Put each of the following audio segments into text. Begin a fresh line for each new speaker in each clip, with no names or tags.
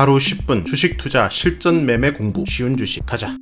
하루 10분 주식 투자 실전 매매 공부 쉬운 주식 가자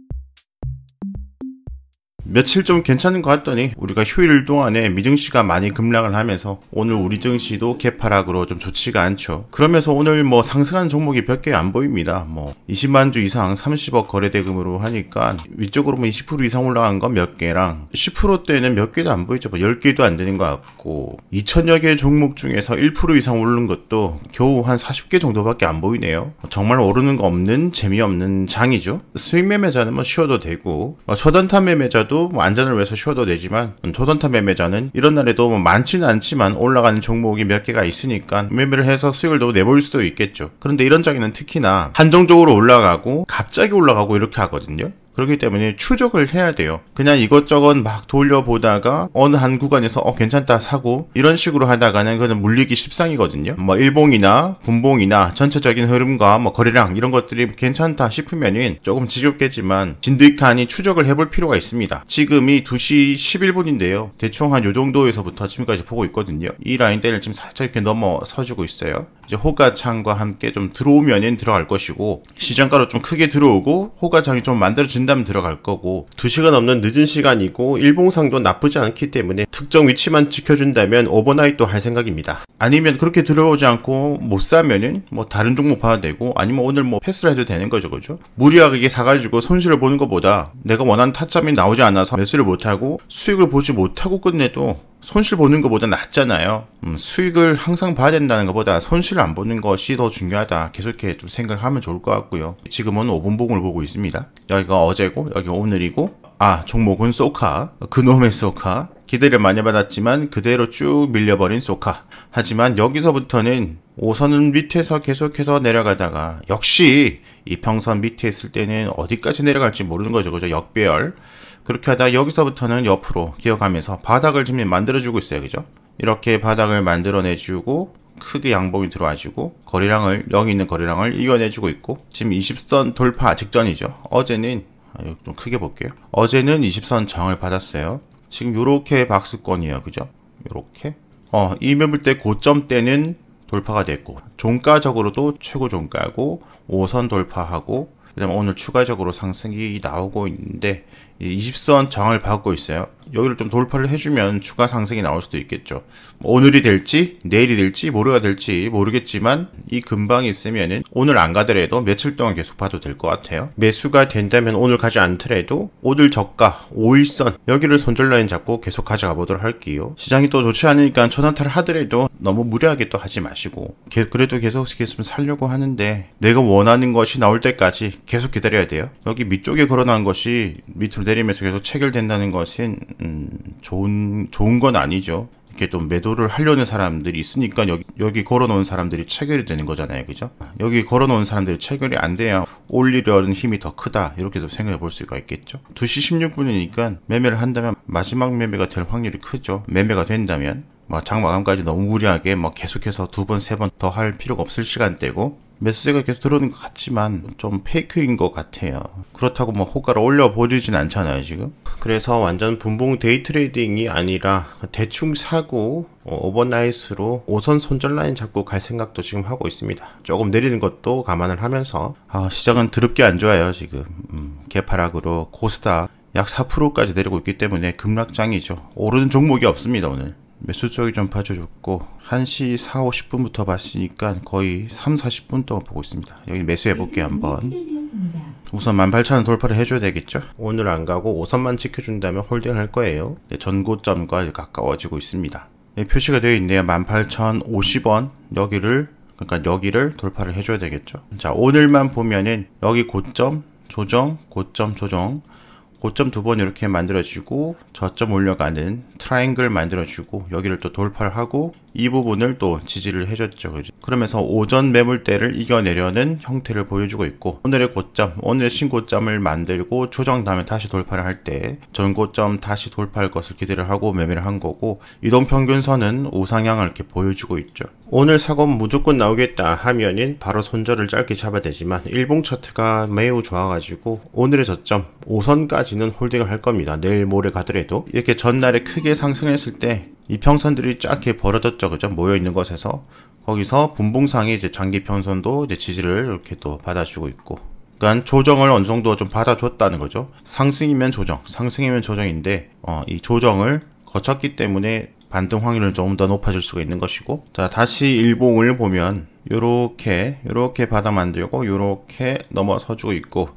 며칠 좀 괜찮은 것 같더니 우리가 휴일 동안에 미증시가 많이 급락을 하면서 오늘 우리 증시도 개파락으로 좀 좋지가 않죠. 그러면서 오늘 뭐 상승한 종목이 몇 개 안 보입니다. 뭐 20만 주 이상 30억 거래대금으로 하니까 위쪽으로 뭐 20% 이상 올라간 건몇 개랑 10%대는 몇 개도 안 보이죠. 뭐 10개도 안 되는 것 같고 2천여 개 종목 중에서 1% 이상 오른 것도 겨우 한 40개 정도밖에 안 보이네요. 정말 오르는 거 없는 재미없는 장이죠. 수익 매매자는 뭐 쉬어도 되고 초단타 어, 매매자도 쉬어도 뭐 안전을 위해서 쉬어도 되지만 초던타 매매자는 이런 날에도 뭐 많지는 않지만 올라가는 종목이 몇 개가 있으니까 매매를 해서 수익을 더 내볼 수도 있겠죠. 그런데 이런 장에는 특히나 한정적으로 올라가고 갑자기 올라가고 이렇게 하거든요. 그렇기 때문에 추적을 해야 돼요. 그냥 이것저것 막 돌려보다가 어느 한 구간에서 어 괜찮다 사고 이런 식으로 하다가는 그냥 물리기 십상이거든요. 뭐 일봉이나 분봉이나 전체적인 흐름과 뭐 거래량 이런 것들이 괜찮다 싶으면은 조금 지겹겠지만 진득하니 추적을 해볼 필요가 있습니다. 지금이 2시 11분인데요. 대충 한 요 정도에서부터 지금까지 보고 있거든요. 이 라인대를 지금 살짝 이렇게 넘어서주고 있어요. 이제 호가창과 함께 좀들어오면 들어갈 것이고 시장가로 좀 크게 들어오고 호가창이 좀 만들어진다면 들어갈 거고 2시간 넘는 늦은 시간이고 일봉상도 나쁘지 않기 때문에 특정 위치만 지켜준다면 오버나이도할 생각입니다. 아니면 그렇게 들어오지 않고 못 사면은 뭐 다른 종목 봐야 되고 아니면 오늘 뭐 패스를 해도 되는 거죠 그죠? 무리하게 사가지고 손실을 보는 것보다 내가 원하는 타점이 나오지 않아서 매수를 못하고 수익을 보지 못하고 끝내도 손실 보는 것보다 낫잖아요. 음, 수익을 항상 봐야 된다는 것보다 손실 안 보는 것이 더 중요하다. 계속 이렇게 좀 생각을 하면 좋을 것 같고요. 지금은 5분봉을 보고 있습니다. 여기가 어제고 여기 오늘이고 아 종목은 소카 그놈의 소카 기대를 많이 받았지만 그대로 쭉 밀려버린 소카 하지만 여기서부터는 5선은 밑에서 계속해서 내려가다가 역시 이평선 밑에 있을 때는 어디까지 내려갈지 모르는 거죠 그죠 역배열 그렇게 하다 여기서부터는 옆으로 기어가면서 바닥을 지금 만들어주고 있어요. 그죠? 이렇게 바닥을 만들어내주고 크게 양봉이 들어와주고 거리랑을 여기 있는 거리랑을 이겨내주고 있고 지금 20선 돌파 직전이죠. 어제는 아, 좀 크게 볼게요. 어제는 20선 장을 받았어요. 지금 요렇게 박스권이에요. 그죠? 요렇게 어, 이매물때고점때는 돌파가 됐고 종가적으로도 최고 종가고 5선 돌파하고 그다음 에 오늘 추가적으로 상승이 나오고 있는데 20선 저항을 받고 있어요. 여기를 좀 돌파를 해주면 추가 상승이 나올 수도 있겠죠. 뭐 오늘이 될지 내일이 될지 모레가 될지 모르겠지만 이 근방이 있으면 오늘 안 가더라도 며칠 동안 계속 봐도 될 것 같아요. 매수가 된다면 오늘 가지 않더라도 오늘 저가 5일선 여기를 손절라인 잡고 계속 가져가 보도록 할게요. 시장이 또 좋지 않으니까 천안타를 하더라도 너무 무리하게 또 하지 마시고 그래도 계속 계속 살려고 하는데 내가 원하는 것이 나올 때까지 계속 기다려야 돼요. 여기 밑쪽에 걸어놓은 것이 밑으로 내리면서 계속 체결된다는 것은 음, 좋은 좋은 건 아니죠. 이렇게 또 매도를 하려는 사람들이 있으니까 여기, 여기 걸어놓은 사람들이 체결이 되는 거잖아요 그죠 여기 걸어놓은 사람들이 체결이 안 돼야 올리려는 힘이 더 크다 이렇게도 생각해 볼 수가 있겠죠 2시 16분이니까 매매를 한다면 마지막 매매가 될 확률이 크죠 매매가 된다면 장 마감까지 너무 무리하게 막 계속해서 두 번 세 번 더 할 필요가 없을 시간대고 매수세가 계속 들어오는 것 같지만 좀 페이크인 것 같아요 그렇다고 뭐 호가를 올려버리진 않잖아요 지금 그래서 완전 분봉 데이트레이딩이 아니라 대충 사고 어, 오버나잇으로 5선 손절 라인 잡고 갈 생각도 지금 하고 있습니다 조금 내리는 것도 감안을 하면서 아, 시장은 드럽게 안 좋아요 지금 음, 개파락으로 코스닥 약 4%까지 내리고 있기 때문에 급락장이죠 오르는 종목이 없습니다 오늘 매수 쪽이 좀빠져줬고 1시 4, 50분부터 봤으니까 거의 3, 40분 동안 보고 있습니다. 여기 매수해볼게요 한번. 우선 18,000원 돌파를 해줘야 되겠죠? 오늘 안 가고 5선만 지켜준다면 홀딩할 거예요. 네, 전고점과 가까워지고 있습니다. 네, 표시가 되어 있네요. 18,050원 여기를 그러니까 여기를 돌파를 해줘야 되겠죠. 자 오늘만 보면은 여기 고점 조정 고점 조정 고점 두 번 이렇게 만들어주고 저점 올려가는 트라이앵글 만들어주고 여기를 또 돌파를 하고 이 부분을 또 지지를 해줬죠. 그죠? 그러면서 오전 매물대를 이겨내려는 형태를 보여주고 있고 오늘의 고점, 오늘의 신고점을 만들고 조정 다음에 다시 돌파를 할 때 전고점 다시 돌파할 것을 기대를 하고 매매를 한 거고 이동평균선은 우상향을 이렇게 보여주고 있죠. 오늘 사건 무조건 나오겠다 하면은 바로 손절을 짧게 잡아야 되지만 일봉 차트가 매우 좋아가지고 오늘의 저점 5선까지는 홀딩을 할 겁니다. 내일 모레 가더라도 이렇게 전날에 크게 상승했을 때 이평선들이 쫙 이렇게 벌어졌죠. 그죠? 모여있는 것에서 거기서 분봉상의 이제 장기 평선도 이제 지지를 이렇게 또 받아주고 있고 그러니까 조정을 어느 정도 좀 받아줬다는 거죠. 상승이면 조정, 상승이면 조정인데 어, 이 조정을 거쳤기 때문에 반등 확률은 조금 더 높아질 수가 있는 것이고 자 다시 일봉을 보면 요렇게 요렇게 받아 만들고 요렇게 넘어서주고 있고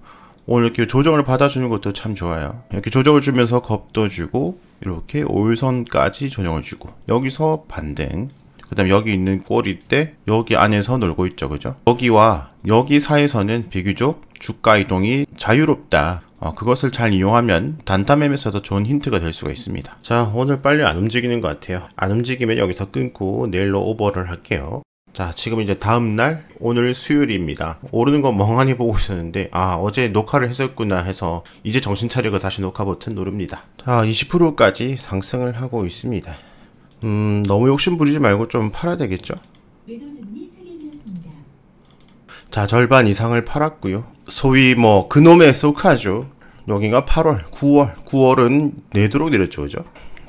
오늘 이렇게 조정을 받아주는 것도 참 좋아요. 이렇게 조정을 주면서 겁도 주고 이렇게 올선까지 조정을 주고 여기서 반등 그 다음 여기 있는 꼬리때 여기 안에서 놀고 있죠 그죠 여기와 여기 사이에서는 비교적 주가 이동이 자유롭다 어, 그것을 잘 이용하면 단타매매에서도 좋은 힌트가 될 수가 있습니다 자 오늘 빨리 안 움직이는 것 같아요 안 움직이면 여기서 끊고 내일로 오버를 할게요 자 지금 이제 다음날 오늘 수요일입니다 오르는 거 멍하니 보고 있었는데 아 어제 녹화를 했었구나 해서 이제 정신 차리고 다시 녹화 버튼 누릅니다 자 20%까지 상승을 하고 있습니다 음 너무 욕심 부리지 말고 좀 팔아야 되겠죠 자 절반 이상을 팔았고요 소위 뭐 그놈의 소카죠 여기가 8월 9월 9월은 내도록 내렸죠 그죠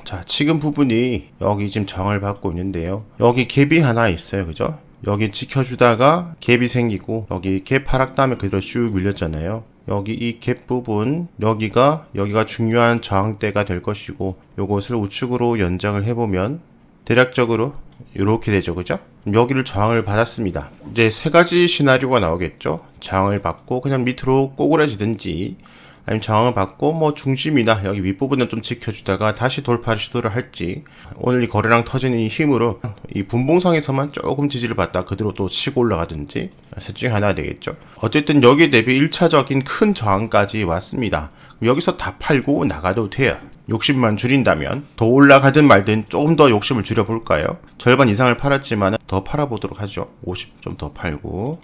자 지금 부분이 여기 지금 정을 받고 있는데요 여기 갭이 하나 있어요 그죠 여기 지켜주다가 갭이 생기고 여기 갭 하락 다음에 그대로 쭉 밀렸잖아요 여기 이 갭 부분 여기가 여기가 중요한 저항대가 될 것이고 요것을 우측으로 연장을 해보면 대략적으로 이렇게 되죠 그죠 여기를 저항을 받았습니다 이제 세 가지 시나리오가 나오겠죠 저항을 받고 그냥 밑으로 꼬그라지든지 아니면 저항을 받고 뭐 중심이나 여기 윗부분을 좀 지켜주다가 다시 돌파 시도를 할지 오늘 이 거래량 터진 이 힘으로 이 분봉상에서만 조금 지지를 받다 그대로 또 치고 올라가든지 셋 중에 하나 되겠죠 어쨌든 여기 대비 1차적인 큰 저항까지 왔습니다 여기서 다 팔고 나가도 돼요 욕심만 줄인다면 더 올라가든 말든 조금 더 욕심을 줄여볼까요? 절반 이상을 팔았지만 더 팔아보도록 하죠 50 좀 더 팔고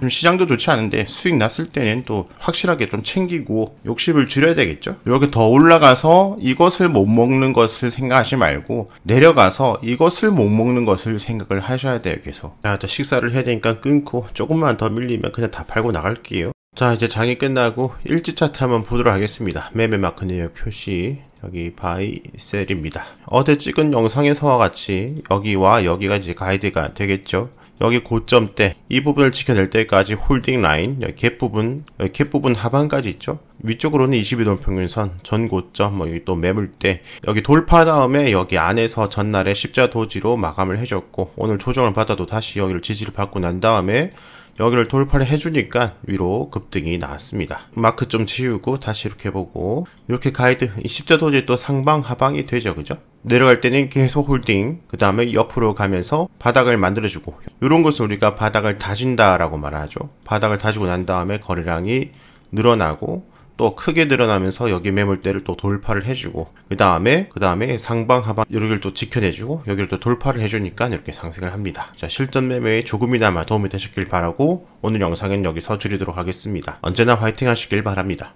좀 시장도 좋지 않은데 수익 났을 때는 또 확실하게 좀 챙기고 욕심을 줄여야 되겠죠. 이렇게 더 올라가서 이것을 못 먹는 것을 생각하지 말고 내려가서 이것을 못 먹는 것을 생각을 하셔야 돼요. 계속. 자, 저 식사를 해야 되니까 끊고 조금만 더 밀리면 그냥 다 팔고 나갈게요. 자 이제 장이 끝나고 일지 차트 한번 보도록 하겠습니다 매매 마크 내역 표시 여기 바이 셀입니다 어제 찍은 영상에서와 같이 여기와 여기가 이제 가이드가 되겠죠 여기 고점대 이 부분을 지켜낼 때까지 홀딩 라인 여기 갭 부분 여기 갭 부분 하반까지 있죠 위쪽으로는 22동 평균선 전고점 뭐 여기 또 매물대 여기 돌파 다음에 여기 안에서 전날에 십자도지로 마감을 해줬고 오늘 조정을 받아도 다시 여기를 지지를 받고 난 다음에 여기를 돌파를 해주니까 위로 급등이 나왔습니다. 마크 좀치우고 다시 이렇게 보고 이렇게 가이드 이0자도지또 상방 하방이 되죠 그죠? 내려갈 때는 계속 홀딩 그 다음에 옆으로 가면서 바닥을 만들어주고 이런 것을 우리가 바닥을 다진다 라고 말하죠. 바닥을 다지고 난 다음에 거래량이 늘어나고 또 크게 늘어나면서 여기 매물대를 또 돌파를 해주고 그 다음에 그 다음에 상방 하방 여기를 또 지켜내주고 여기를 또 돌파를 해주니까 이렇게 상승을 합니다 자 실전 매매에 조금이나마 도움이 되셨길 바라고 오늘 영상은 여기서 줄이도록 하겠습니다 언제나 화이팅 하시길 바랍니다